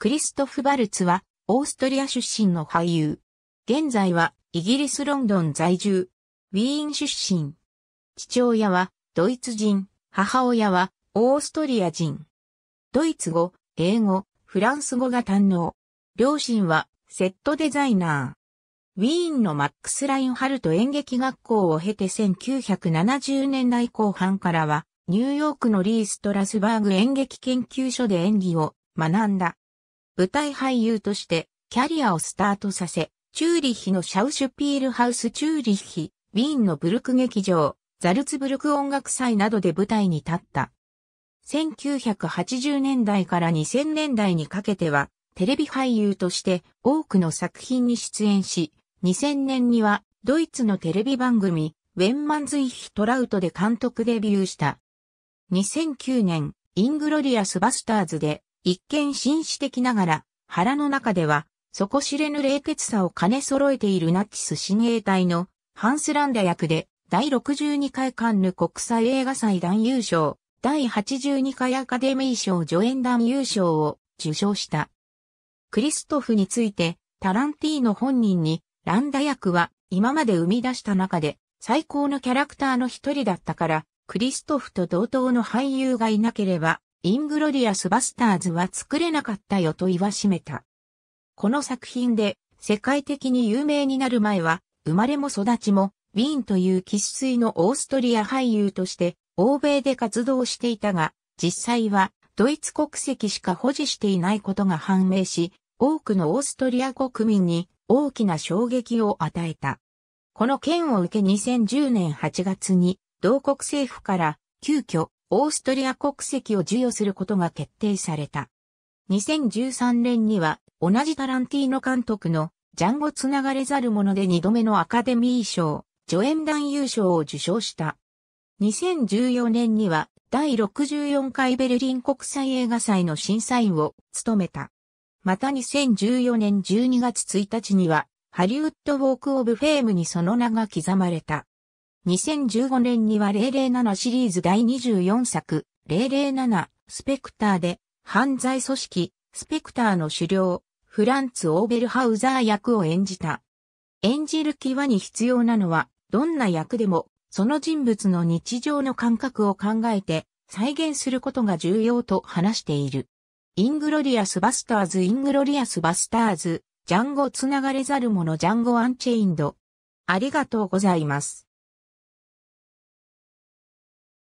クリストフ・バルツは、オーストリア出身の俳優。現在は、イギリス・ロンドン在住。ウィーン出身。父親は、ドイツ人、母親は、オーストリア人。ドイツ語、英語、フランス語が堪能。両親は、セットデザイナー。ウィーンのマックス・ラインハルト演劇学校を経て1970年代後半からは、ニューヨークのリー・ストラスバーグ演劇研究所で演技を学んだ。舞台俳優としてキャリアをスタートさせ、チューリッヒのシャウシュピールハウスチューリッヒ、ウィーンのブルク劇場、ザルツブルク音楽祭などで舞台に立った。1980年代から2000年代にかけては、テレビ俳優として多くの作品に出演し、2000年にはドイツのテレビ番組、ウェンマンズイヒトラウトで監督デビューした。2009年、イングロリアスバスターズで一見紳士的ながら、腹の中では、底知れぬ冷徹さを兼ね揃えているナチス親衛隊のハンスランダ役で、第62回カンヌ国際映画祭男優賞、第82回アカデミー賞助演男優賞を受賞した。クリストフについて、タランティーノ本人に、ランダ役は今まで生み出した中で最高のキャラクターの一人だったから、クリストフと同等の俳優がいなければイングロディアス・バスターズは作れなかったよと言わしめた。この作品で世界的に有名になる前は生まれも育ちもウィーンという喫水のオーストリア俳優として欧米で活動していたが実際はドイツ国籍しか保持していないことが判明し多くのオーストリア国民に大きな衝撃を与えた。この件を受け2010年8月に同国政府から急遽オーストリア国籍を授与することが決定された。2013年には同じタランティーノ監督のジャンゴつながれざるもので2度目のアカデミー賞、助演団優勝を受賞した。2014年には第64回ベルリン国際映画祭の審査員を務めた。また2014年12月1日にはハリウッドウォークオブフェームにその名が刻まれた。2015年には007シリーズ第24作、007スペクターで、犯罪組織、スペクターの首領、フランツ・オーベルハウザー役を演じた。演じる際に必要なのは、どんな役でも、その人物の日常の感覚を考えて、再現することが重要と話している。イングロリアス・バスターズ・イングロリアス・バスターズ、ジャンゴつながれざる者ジャンゴ・アンチェインド。ありがとうございます。